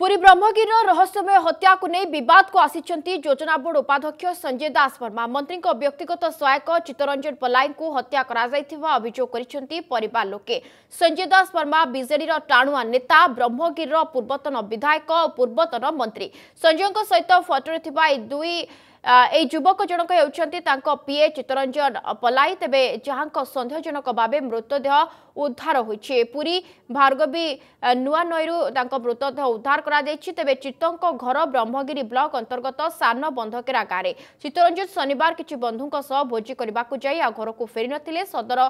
ପୁରୀ ବ୍ରହ୍ମଗିରିର ରହସ୍ୟମୟ ହତ୍ୟାକୁ ନେଇ ବିବାଦକୁ ଆସିଛନ୍ତି ଯୋଜନା ବୋର୍ଡ ଉପାଧ୍ୟକ୍ଷ ସଞ୍ଜୟ ଦାସ ବର୍ମା ମନ୍ତ୍ରୀଙ୍କ ବ୍ୟକ୍ତିଗତ ସହାୟକ ଚିତ୍ତରଞ୍ଜନ ପଲାଇଙ୍କୁ ହତ୍ୟା କରାଯାଇଥିବା ଅଭିଯୋଗ କରିଛନ୍ତି ପରିବାର ଲୋକେ ସଞ୍ଜୟ ଦାସ ବର୍ମା ବିଜେଡିର ଟାଣୁଆ ନେତା ବ୍ରହ୍ମଗିରିର ପୂର୍ବତନ ବିଧାୟକ ଓ ପୂର୍ବତନ ମନ୍ତ୍ରୀ ସଞ୍ଜୟଙ୍କ ସହିତ ଫଟୋରେ ଥିବା ଏହି ଦୁଇ এই যুবক জনক হচ্ছেন তাঁর পিএ চিত্তরঞ্জন পলাই তবে যা সন্দেহজনক ভাবে মৃতদেহ উদ্ধার হয়েছে পুরী ভার্গবী নূয়া নইরু তাঁর মৃতদেহ উদ্ধার করা যাইছে তবে চিত্তঙ্ক ঘর ব্রহ্মগিরি ব্লক অন্তর্গত সান বন্ধকেরা গাঁরে চিত্তরঞ্জন শনিবার কিছু বন্ধুঙ্ সহ ভোজি করা যাই ଆଉ ଘରକୁ ଫେରିନଥିଲେ ସଦର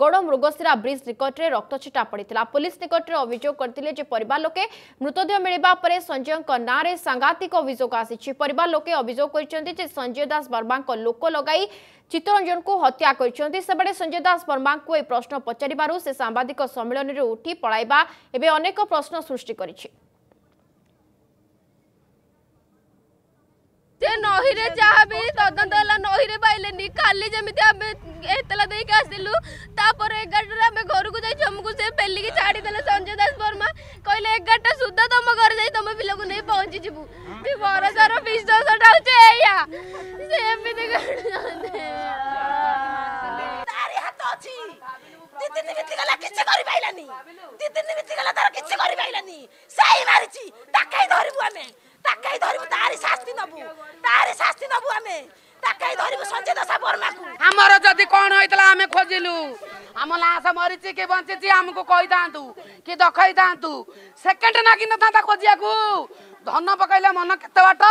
ଗଡ଼ ମୃଗଶିରା ବ୍ରିଜ୍ ନିକଟରେ ରକ୍ତଛିଟା ପଡ଼ିଥିଲା ପୋଲିସ ନିକଟରେ ଅଭିଯୋଗ କରିଥିଲେ ଯେ ପରିବାର ଲୋକେ ମୃତଦେହ ମିଳିବା ପରେ ସଞ୍ଜୟଙ୍କ ନାଁରେ ସାଂଘାତିକ ଅଭିଯୋଗ ଆସିଛି ପରିବାର ଲୋକେ ଅଭିଯୋଗ କରିଛନ୍ତି যে সঞ্জয় দাস বর্মাঙ্ক লোক লগাই চিত্তরঞ্জনকু হত্যা করেছেন সেবেলে সঞ্জয় দাস বর্মাঙ্কু এই প্রশ্ন পচারিবার সে সাংবাদিক সম্মিলনীরে উঠি পড়াইবা এবে অনেক প্রশ্ন সৃষ্টি করেছে ସେ ନଈରେ ଯାହା ବି ତଦନ୍ତ ହେଲା ନଈରେ ପାଇଲେନି କାଲି ଯେମିତି ଆମେ ଏତଲା ଦେଇକି ଆସିଲୁ ତାପରେ ଏଗାରଟାରେ ଆମେ ଘରକୁ ଯାଇଛୁ ଆମକୁ ସେ ପେଲିକି ଛାଡ଼ିଦେଲେ ସଞ୍ଜୟ ଦାସ ବର୍ମା କହିଲେ ଏଗାରଟା ସୁଦ୍ଧା ତମ ଘରେ ଯାଇ ତମ ପିଲାକୁ ନେଇ ପହଞ୍ଚିଯିବୁ ଭରସାର ବିଷ 야 세연비도 그러는데 তারি হাত ଅଛି ଦି ତିନି ମିନିଟ୍ ଗଲା କିଛି କରିପାରିଲାନି ଦି ତିନି ମିନିଟ୍ ଗଲା ତାର କିଛି କରିପାରିଲାନି ସେଇ ମାରିଛି ତାକାଇ ଧରିବୁ ଆମେ ତାକାଇ ଧରିବୁ ତାରି ଶାସ୍ତି ନବୁ ତାରି ଶାସ୍ତି ନବୁ ଆମେ ତାକାଇ ଧରିବୁ ସଞ୍ଜୟ ଦଶା ବର୍ମାକୁ ଆମର ଯଦି କ'ଣ ହେଇଥିଲା ଆମେ ଖୋଜିଲୁ ଆମ ଲାଶ ମରିଛି କି ବଞ୍ଚିଛି ଆମକୁ କହିଥାନ୍ତୁ କି ଦଖେଇଥାନ୍ତୁ ସେକେଣ୍ଡ ନାଗିନଥାନ୍ତା ଖୋଜିବାକୁ ଧନ ପକାଇଲେ ମନ କେତେ ବାଟ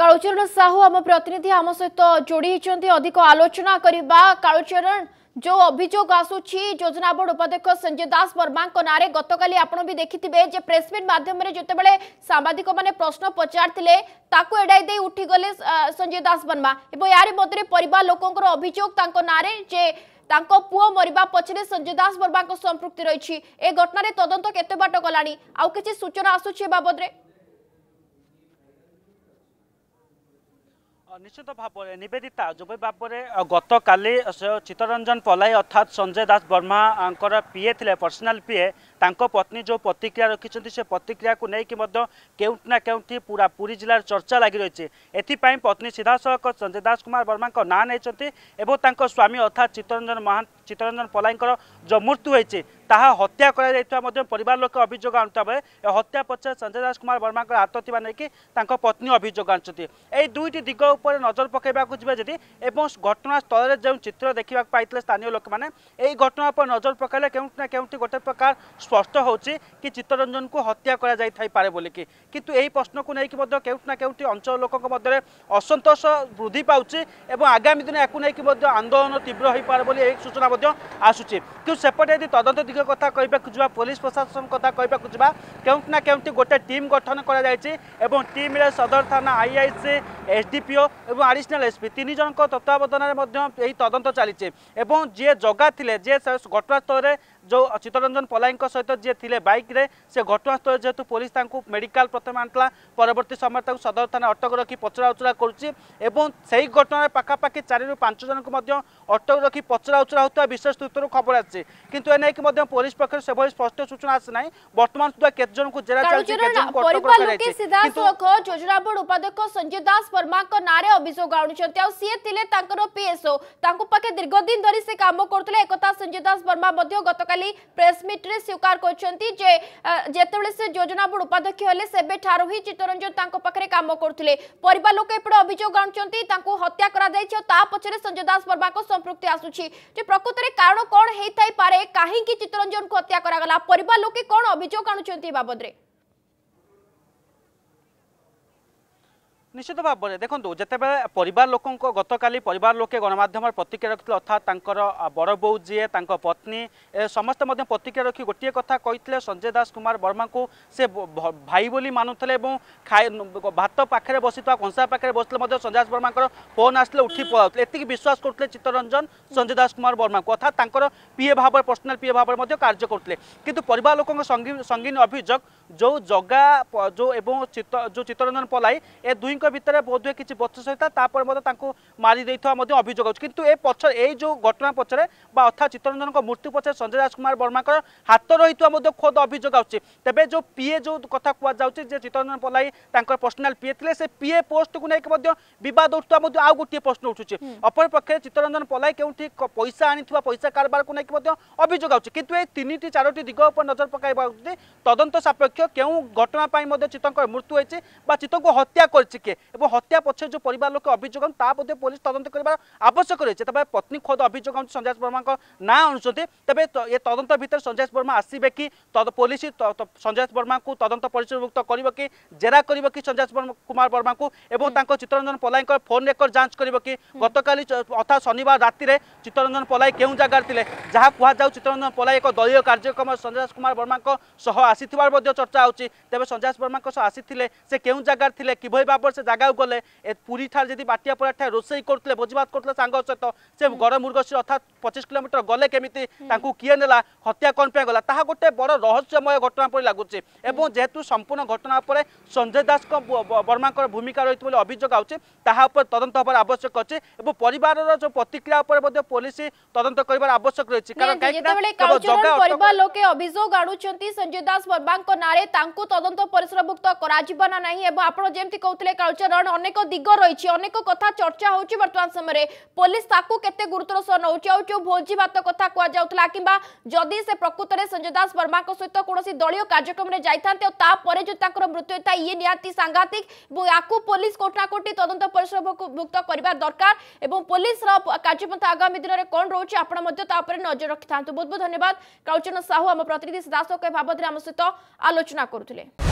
কালুচরণ সাহু আমার প্রতিনিধি আমার সহ যোড়ি হয়েছেন অধিক আলোচনা করা কালুচরণ যে অভিযোগ আসুচি যোজনা বোর্ড উপাধ্যক্ষ সঞ্জয় দাস বর্মা নাঁরে গতকাল আপনার বি দেখিবে যে প্রেসমিট মাধ্যমে যেতবে সাংবাদিক মানে প্রশ্ন পচারে তাকে এড়াই দিয়ে উঠিগলে সঞ্জয় দাস বর্মা এবং এর মধ্যে পরিবার লোকর অভিযোগ তাঁর নাঁরে যে তাঁর পুয় মরিবা পছরে সঞ্জয় দাস বর্মা সম্পৃক্তি রয়েছে এ ঘটনার তদন্ত କେତେ বাট গলা আছে সূচনা আসুচি এ বাবদে ନିଶ୍ଚିତ ଭାବରେ ନିବେଦିତା ଯେଭଳି ଭାବରେ ଗତକାଲି ଚିତ୍ତରଞ୍ଜନ ପଲାଇ ଅର୍ଥାତ୍ ସଞ୍ଜୟ ଦାସ ବର୍ମାଙ୍କର ପିଏ ଥିଲେ ପର୍ସନାଲ୍ ପିଏ ତାଙ୍କ ପତ୍ନୀ ଯେଉଁ ପ୍ରତିକ୍ରିୟା ରଖିଛନ୍ତି ସେ ପ୍ରତିକ୍ରିୟାକୁ ନେଇକି ମଧ୍ୟ କେଉଁଠି ନା କେଉଁଠି ପୁରା ପୁରୀ ଜିଲ୍ଲାର ଚର୍ଚ୍ଚା ଲାଗି ରହିଛି ଏଥିପାଇଁ ପତ୍ନୀ ସିଧାସଳଖ ସଞ୍ଜୟ ଦାସ କୁମାର ବର୍ମାଙ୍କ ନାଁ ନେଇଛନ୍ତି ଏବଂ ତାଙ୍କ ସ୍ୱାମୀ ଅର୍ଥାତ୍ ଚିତ୍ତରଞ୍ଜନ ମହାନ୍ତ ଚିତ୍ତରଞ୍ଜନ ପଲାଇଙ୍କର ଯେଉଁ ମୃତ୍ୟୁ ହୋଇଛି ତାହା ହତ୍ୟା କରାଯାଇଥିବା ମଧ୍ୟ ପରିବାର ଲୋକେ ଅଭିଯୋଗ ଆଣୁଥିବା ବେଳେ ଏ ହତ୍ୟା ପଛରେ ସଞ୍ଜୟ ରାଜକୁମାର ବର୍ମାଙ୍କର ହାତ ଥିବା ନେଇକି ତାଙ୍କ ପତ୍ନୀ ଅଭିଯୋଗ ଆଣୁଛନ୍ତି ଏହି ଦୁଇଟି ଦିଗ ଉପରେ ନଜର ପକାଇବାକୁ ଯିବେ ଯଦି ଏବଂ ଘଟଣାସ୍ଥଳରେ ଯେଉଁ ଚିତ୍ର ଦେଖିବାକୁ ପାଇଥିଲେ ସ୍ଥାନୀୟ ଲୋକମାନେ ଏହି ଘଟଣା ଉପରେ ନଜର ପକାଇଲେ କେଉଁଠି ନା କେଉଁଠି ଗୋଟେ ପ୍ରକାର ସ୍ପଷ୍ଟ ହେଉଛି କି ଚିତ୍ତରଞ୍ଜନଙ୍କୁ ହତ୍ୟା କରାଯାଇଥାଇପାରେ ବୋଲିକି କିନ୍ତୁ ଏହି ପ୍ରଶ୍ନକୁ ନେଇକି ମଧ୍ୟ କେଉଁଠି ନା କେଉଁଠି ଅଞ୍ଚଳ ଲୋକଙ୍କ ମଧ୍ୟରେ ଅସନ୍ତୋଷ ବୃଦ୍ଧି ପାଉଛି ଏବଂ ଆଗାମୀ ଦିନ ଏହାକୁ ନେଇକି ମଧ୍ୟ ଆନ୍ଦୋଳନ ତୀବ୍ର ହୋଇପାରେ ବୋଲି ଏହି ସୂଚନା ମଧ୍ୟ ଆସୁଛି କିନ୍ତୁ ସେପଟେ ଯଦି ତଦନ୍ତ ଦିଗ କଥା କହିବାକୁ ଯିବା ପୋଲିସ ପ୍ରଶାସନ କଥା କହିବାକୁ ଯିବା କେଉଁଠି ନା କେଉଁଠି ଗୋଟେ ଟିମ୍ ଗଠନ କରାଯାଇଛି ଏବଂ ଟିମ୍ରେ ସଦର ଥାନା I I C S D P O ଏବଂ ଆଡ଼ିସନାଲ୍ ଏସ୍ପି ତିନି ଜଣଙ୍କ ତତ୍ତ୍ୱାବଧାନରେ ମଧ୍ୟ ଏହି ତଦନ୍ତ ଚାଲିଛି ଏବଂ ଯିଏ ଜଗା ଥିଲେ ଯିଏ ଘଟଣାସ୍ଥଳରେ ଯେଉଁ ଚିତ୍ତରଞ୍ଜନ ପଲାଇଙ୍କ ସହିତ ଯିଏ ଥିଲେ ବାଇକ୍ରେ ସେ ଘଟଣାସ୍ଥଳ ଯେହେତୁ ପୋଲିସ ତାଙ୍କୁ ମେଡ଼ିକାଲ ପ୍ରଥମେ ଆଣିଥିଲା ପରବର୍ତ୍ତୀ ସମୟରେ ତାଙ୍କୁ ସଦର ଥାନା ଅଟକ ରଖି ପଚରାଉଚରା କରୁଛି ଏବଂ ସେହି ଘଟଣାରେ ପାଖାପାଖି ଚାରିରୁ ପାଞ୍ଚ ଜଣଙ୍କୁ ମଧ୍ୟ ଅଟକ ରଖି ପଚରାଉଚରା ହେଉଥିବା ବିଶେଷ ସୂତ୍ରରୁ ଖବର ଆସିଛି କିନ୍ତୁ ଏ ନେଇକି ମଧ୍ୟ ପୋଲିସ ପକ୍ଷରୁ ସେଭଳି ସ୍ପଷ୍ଟ ସୂଚନା ଆସିନାହିଁ ବର୍ତ୍ତମାନ ସୁଦ୍ଧା କେତେ ଜଣଙ୍କୁ ଜେରା ଚାଲିଛି କେତେ ଜଣଙ୍କୁ ଅଟକ ରଖାଯାଇଛି କିନ୍ତୁ ଯୋଜନା ବୋର୍ଡ ଉପାଧ୍ୟକ୍ଷ ସଞ୍ଜୟ ଦାସ ବର୍ମାଙ୍କ ନାଁରେ ଅଭିଯୋଗ ଆଣୁଛନ୍ତି ଆଉ ସିଏ ଥିଲେ ତାଙ୍କର ପିଏସ୍ଓ ତାଙ୍କ ପାଖେ ଦୀର୍ଘ ଦିନ ଧରି ସେ କାମ କରୁଥିଲେ ଏକଥା ସଞ୍ଜୟ ଦାସ ବର୍ମା ମଧ୍ୟ ଗତକାଲି गतल प्रेसमिट्रे स्वीकार करते योजना बोर्ड उपाध्यक्ष हेले से ही चित्तरंजन पाखे कम करते पर लोक एपटे अभोग आ हत्या कर पचर संजय दास वर्मा को संपुक्ति आसुच्छे प्रकृत में कारण कौन हो पाए कहीं चित्तरंजन को हत्या करके कौन अभोग आणुच्च बाबद्रे নিশ্চিত ভাবে দেখুন যেতবে পরিবার লোক গতকাল পরিবার লোকে গণমাধ্যমের প্রতিক্রিয়া রাখি অর্থাৎ তাঁর বড় বৌ যিয়ে তাঁর পত্নী সমস্তে প্রতিক্রিয়া রাখি গোটিয়ে কথা কে সঞ্জয় দাস কুমার বর্মা সে ভাই বলে মানুলে এবং খাই ভাত পাখে বসি কংসা পাখে বসলে সঞ্জয় দাস বর্মা ফোন আসলে উঠি পলাউলে এত বিশ্বাস করলে চিত্তরঞ্জন সঞ্জয় দাস কুমার বর্মা অর্থাৎ তাঁর পিএ ভাবে পর্সনাল পিএ ভাবে কার্য করলে কিন্তু পরিবার লোক সঙ্গীন অভিযোগ ଯେଉଁ ଜଗା ଯେଉଁ ଏବଂ ଚିତ୍ତ ଯେଉଁ ଚିତ୍ତରଞ୍ଜନ ପଲାଇ ଏ ଦୁଇଙ୍କ ଭିତରେ ବୋଧହୁଏ କିଛି ବଚସ ହୋଇଥିଲା ତାପରେ ମଧ୍ୟ ତାଙ୍କୁ ମାରି ଦେଇଥିବା ମଧ୍ୟ ଅଭିଯୋଗ ଅଛି କିନ୍ତୁ ଏ ପଛ ଏଇ ଯେଉଁ ଘଟଣା ପଛରେ ବା ଅର୍ଥାତ୍ ଚିତ୍ତରଞ୍ଜନଙ୍କ ମୃତ୍ୟୁ ପଛରେ ସଞ୍ଜୟ ରାଜକୁମାର ବର୍ମାଙ୍କର ହାତ ରହିଥିବା ମଧ୍ୟ ଖୋଦ ଅଭିଯୋଗ ଆସୁଛି ତେବେ ଯେଉଁ ପିଏ ଯେଉଁ କଥା କୁହାଯାଉଛି ଯେ ଚିତ୍ତରଞ୍ଜନ ପଲାଇ ତାଙ୍କର ପର୍ସନାଲ ପିଏ ଥିଲେ ସେ ପିଏ ପୋଷ୍ଟକୁ ନେଇକି ମଧ୍ୟ ବିବାଦ ଉଠୁଥିବା ମଧ୍ୟ ଆଉ ଗୋଟିଏ ପ୍ରଶ୍ନ ଉଠୁଛି ଅପରପକ୍ଷରେ ଚିତ୍ତରଞ୍ଜନ ପଲାଇ କେଉଁଠି ପଇସା ଆଣିଥିବା ପଇସା କାରବାରକୁ ନେଇକି ମଧ୍ୟ ଅଭିଯୋଗ ଆସୁଛି କିନ୍ତୁ ଏ ତିନିଟି ଚାରୋଟି ଦିଗ ଉପରେ ନଜର ପକାଇବା ତଦନ୍ତ ସାପେକ୍ଷ লক্ষ্য কেউ ঘটনা পাই চিতঙ্কর মৃত্যু হয়েছে বা চিতঙ্ক হত্যা করছে কে এবং হত্যা পছে যে পরিবার লোক অভিযোগ তা মধ্যে পুলিশ তদন্ত করবার আবশ্যক রয়েছে তবে পত্নী খোদ অভিযোগ সঞ্জয় বর্মা না আনুচার তবে এ তদন্ত ভিতরে সঞ্জয় বর্মা আসবে কি পুলিশ সঞ্জয় বর্মা তদন্ত পরিচয়ভুক্ত করব কি জেরা করব কি সঞ্জয় কুমার বর্মা এবং তাঁর চিত্তরঞ্জন পলাই ফোন রেকর্ড যাঞ্চ করব কি গতকাল অর্থাৎ শনিবার রাতে চিত্তরঞ্জন পলাই কেউ জায়গার লে যা কুহযাও চিত্তরঞ্জন পলাই এক দলীয় কার্যক্রম সঞ্জয় কুমার বর্মা সহ আসি থাকার চর্চা চাহুছি তেমন সঞ্জয় বর্মা সহ আসিলে সে কেউ জায়গার লে কিভাবে ভাবে সে জায়গা গলে পুরী ঠার যদি বাটিয়াপড়া ঠার রোষেই করলে ভোজিভাত করলে সাঙ্গ সহিত সে গড়মুর্গশী অর্থাৎ পঁচিশ কিলোমিটর গলে কেমিতি তাঁকু কিয়ে নেলা হত্যা কণ পাই গলা তাহা গোটে বড় রহস্যময় ঘটনা পরি লাগুছে এবং যেহেতু সম্পূর্ণ ঘটনা উপরে সঞ্জয় দাস বর্মাঙ্কর ভূমিকা রয়েছে বলে অভিযোগ আছে তাহা উপরে তদন্ত হবার আবশ্যক আছে এবং পরিবারর যে প্রতিক্রিয়া উপরে মধ্যে পুলিশ তদন্ত করবার আবশ্যক রয়েছে কারণ কাইকি জগা পরিবার লোকে অভিযোগ আড়ুচন্তি সঞ্জয় দাস বর্মাঙ্ক নারে तदंत परिसरभुक्त करना नहीं अनेक दिग रही अनेक चर्चा होर्तमान समय पुलिस ताकूत नौ जो भोजी भात कथ कहला किदी प्रकृत में संजय दास वर्मा सहित कौन दलय कार्यक्रम में जाते और मृत्यु होता है ये निहती सांघातिक पुलिस कोटनाकोटी तदंत परिसरभुक्त करवा दरकार पुलिस कार्यपन्थ आगामी दिन में कौन रोचे आपर नजर रखि था बहुत बहुत धन्यवाद कालचरण साहू आम प्रतिनिधि दास बाबद आलो आलोचना करुले